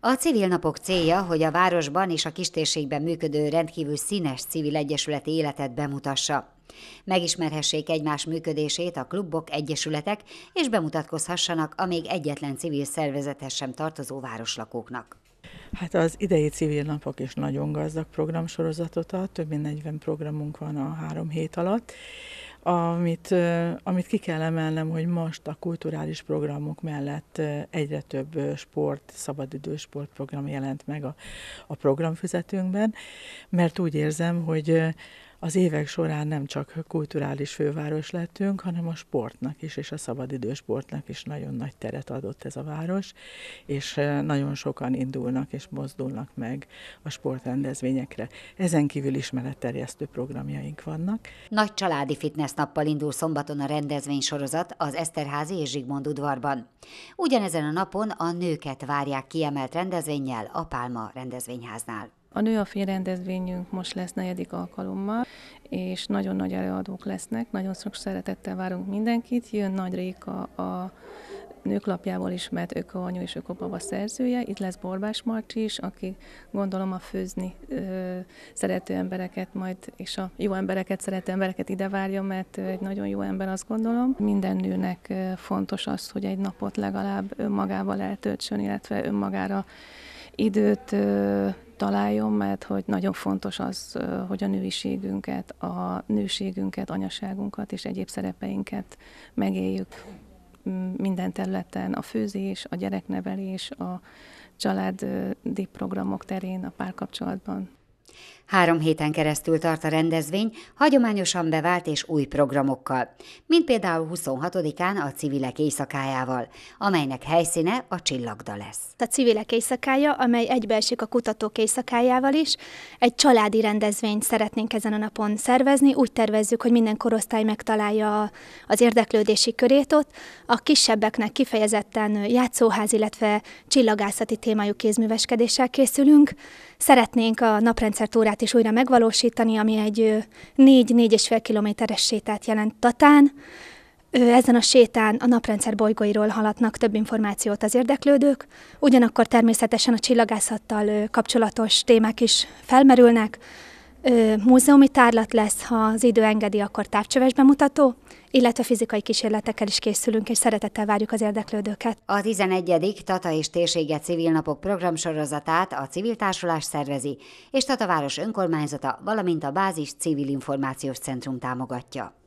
A civil napok célja, hogy a városban és a kistérségben működő rendkívül színes civil egyesületi életet bemutassa. Megismerhessék egymás működését a klubok, egyesületek, és bemutatkozhassanak a még egyetlen civil szervezethez sem tartozó városlakóknak. Hát az idei civil napok is nagyon gazdag programsorozatot ad, több mint 40 programunk van a három hét alatt, amit, amit ki kell emelnem, hogy most a kulturális programok mellett egyre több sport, szabadidős sportprogram jelent meg a, a programfüzetünkben, mert úgy érzem, hogy az évek során nem csak kulturális főváros lettünk, hanem a sportnak is, és a szabadidősportnak is nagyon nagy teret adott ez a város, és eh, nagyon sokan indulnak és mozdulnak meg a sportrendezvényekre. Ezen kívül ismeretterjesztő programjaink vannak. Nagy családi fitness nappal indul szombaton a rendezvénysorozat az Eszterházi és Zsigmond udvarban. Ugyanezen a napon a nőket várják kiemelt rendezvényel a Pálma rendezvényháznál. A Nő a Fény rendezvényünk most lesz negyedik alkalommal, és nagyon nagy előadók lesznek, nagyon sok szeretettel várunk mindenkit. Jön Nagy Réka a nőklapjából ismert ökoanyú és ökobaba szerzője. Itt lesz Borbás Marcsi is, aki gondolom a főzni ö, szerető embereket majd, és a jó embereket szerető embereket ide várja, mert egy nagyon jó ember azt gondolom. Minden nőnek fontos az, hogy egy napot legalább önmagával eltöltsön, illetve önmagára időt ö, találjon, mert hogy nagyon fontos az, hogy a nőiségünket, a nőségünket, anyaságunkat és egyéb szerepeinket megéljük minden területen, a főzés, a gyereknevelés, a családi programok terén, a párkapcsolatban. Három héten keresztül tart a rendezvény, hagyományosan bevált és új programokkal, mint például 26-án a Civilek Éjszakájával, amelynek helyszíne a Csillagda lesz. A Civilek Éjszakája, amely egybeesik a Kutatók Éjszakájával is, egy családi rendezvényt szeretnénk ezen a napon szervezni. Úgy tervezzük, hogy minden korosztály megtalálja az érdeklődési körét ott. A kisebbeknek kifejezetten játszóház, illetve csillagászati témájú kézműveskedéssel készülünk. Szeretnénk a naprendszer sétátórát is újra megvalósítani, ami egy 4-4,5 kilométeres sétát jelent Tatán. Ezen a sétán a naprendszer bolygóiról haladnak több információt az érdeklődők, ugyanakkor természetesen a csillagászattal kapcsolatos témák is felmerülnek, ö, múzeumi tárlat lesz, ha az idő engedi, akkor távcsöves bemutató, illetve fizikai kísérletekkel is készülünk, és szeretettel várjuk az érdeklődőket. A 11. Tata és térsége civil napok programsorozatát a civil társulás szervezi, és Tata város önkormányzata, valamint a Bázis Civil Információs Centrum támogatja.